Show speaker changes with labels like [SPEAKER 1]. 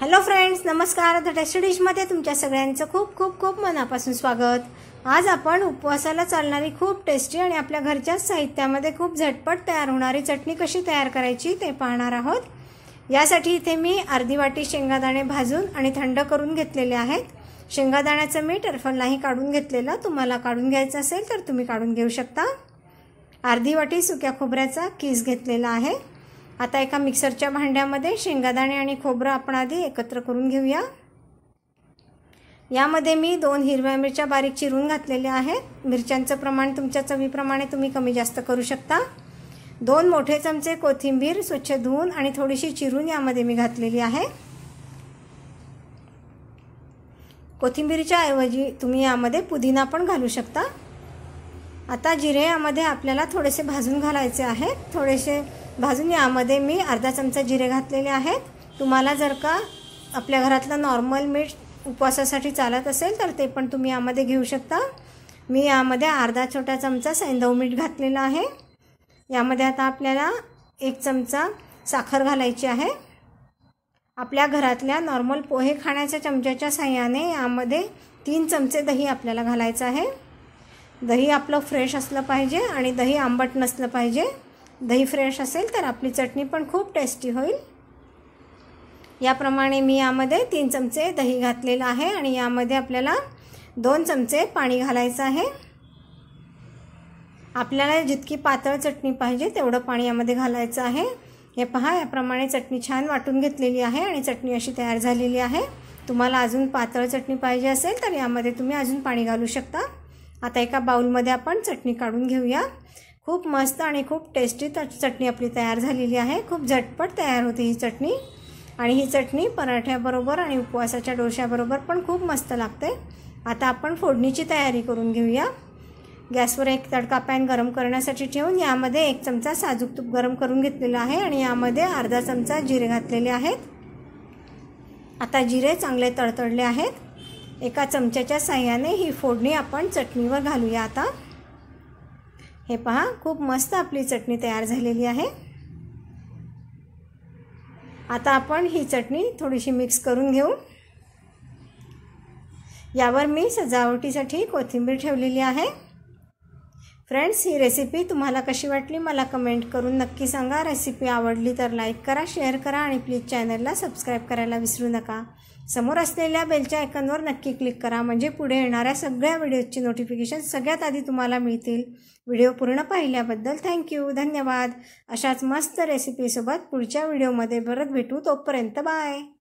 [SPEAKER 1] hello friends नमस्कार the taste डिशमध्ये तुमच्या सगळ्यांचं खूप खूप खूप मनापासून स्वागत आज आपण उपवासाला चालणारी खूप टेस्टी आणि आपल्या घरच्याच साहित्यामध्ये खूप झटपट तयार होणारी चटणी कशी तयार करायची ते पाहणार आहोत यासाठी इथे मी अर्धी वाटी शेंगादाणे भाजून आणि थंड करून घेतलेले आहेत शेंगादाण्याचं मीठ नाही काढून घेतलेलं तुम्हाला काढून घ्यायचं असेल तर तुम्ही काढून घेऊ शकता अर्धी वाटी सुक्या खोबऱ्याचा किस घेतलेला आहे आता एका मिक्सरच्या भांड्यामध्ये शेंगादाणे आणि खोबरं आपण आधी एकत्र करून घेऊया यामध्ये मी दोन हिरव्या मिरच्या बारीक चिरून घातलेल्या आहेत मिरच्यांचं प्रमाण तुमच्या चवीप्रमाणे तुम्ही कमी जास्त करू शकता दोन मोठे चमचे कोथिंबीर स्वच्छ धुवून आणि थोडीशी चिरून यामध्ये मी घातलेली आहे कोथिंबीरच्या ऐवजी तुम्ही यामध्ये पुदिना पण घालू शकता आता जिरे यामध्ये आपल्याला थोडेसे भाजून घालायचे आहेत थोडेसे भाजून यामध्ये मी अर्धा चमचा जिरे घातलेले आहेत तुम्हाला जर का आपल्या घरातलं नॉर्मल मीठ उपवासासाठी चालत असेल तर ते पण तुम्ही यामध्ये घेऊ शकता मी यामध्ये अर्धा छोटा चमचा सैंदव मीठ घातलेला आहे यामध्ये आता आपल्याला एक चमचा साखर घालायची आहे आपल्या घरातल्या नॉर्मल पोहे खाण्याच्या चमच्याच्या साह्याने यामध्ये तीन चमचे दही आपल्याला घालायचं आहे दही आपलं फ्रेश असलं पाहिजे आणि दही आंबट नसलं पाहिजे दही फ्रेश असेल तर आपली चटणी पण खूप टेस्टी होईल याप्रमाणे मी यामध्ये तीन चमचे दही घातलेलं आहे आणि यामध्ये आपल्याला दोन चमचे पाणी घालायचं आहे आपल्याला जितकी पातळ चटणी पाहिजे तेवढं पाणी यामध्ये घालायचं आहे हे पहा याप्रमाणे चटणी छान वाटून घेतलेली आहे आणि चटणी अशी तयार झालेली आहे तुम्हाला अजून पातळ चटणी पाहिजे असेल तर यामध्ये तुम्ही अजून पाणी घालू शकता आता एका बाऊलमध्ये आपण चटणी काढून घेऊया खूप मस्त आणि खूप टेस्टी चटणी आपली तयार झालेली आहे खूप झटपट तयार होते ही चटणी आणि ही चटणी पराठ्याबरोबर आणि उपवासाच्या डोश्याबरोबर पण खूप मस्त लागते आता आपण फोडणीची तयारी करून घेऊया गॅसवर एक तडका पॅन गरम करण्यासाठी ठेवून यामध्ये एक चमचा साजूक तूप गरम करून घेतलेला आहे आणि यामध्ये अर्धा चमचा जिरे घातलेले आहेत आता जिरे चांगले तळतळले आहेत एका चमच्याच्या साह्याने ही फोडणी आपण चटणीवर घालूया आता हे पहा खूप मस्त आपली चटणी तयार झालेली आहे आता आपण ही चटणी थोडीशी मिक्स करून घेऊ यावर मी सजावटीसाठी कोथिंबीर ठेवलेली आहे फ्रेंड्स ही रेसिपी तुम्हाला कशी वाटली मला कमेंट करून नक्की सांगा रेसिपी आवडली तर लाईक करा शेअर करा आणि प्लीज चॅनलला सबस्क्राईब करायला विसरू नका समोर असलेल्या बेलच्या आयकनवर नक्की क्लिक करा म्हणजे पुढे येणाऱ्या सगळ्या व्हिडिओजची नोटिफिकेशन सगळ्यात आधी तुम्हाला मिळतील व्हिडिओ पूर्ण पाहिल्याबद्दल थँक्यू धन्यवाद अशाच मस्त रेसिपीसोबत पुढच्या व्हिडिओमध्ये परत भेटू तोपर्यंत बाय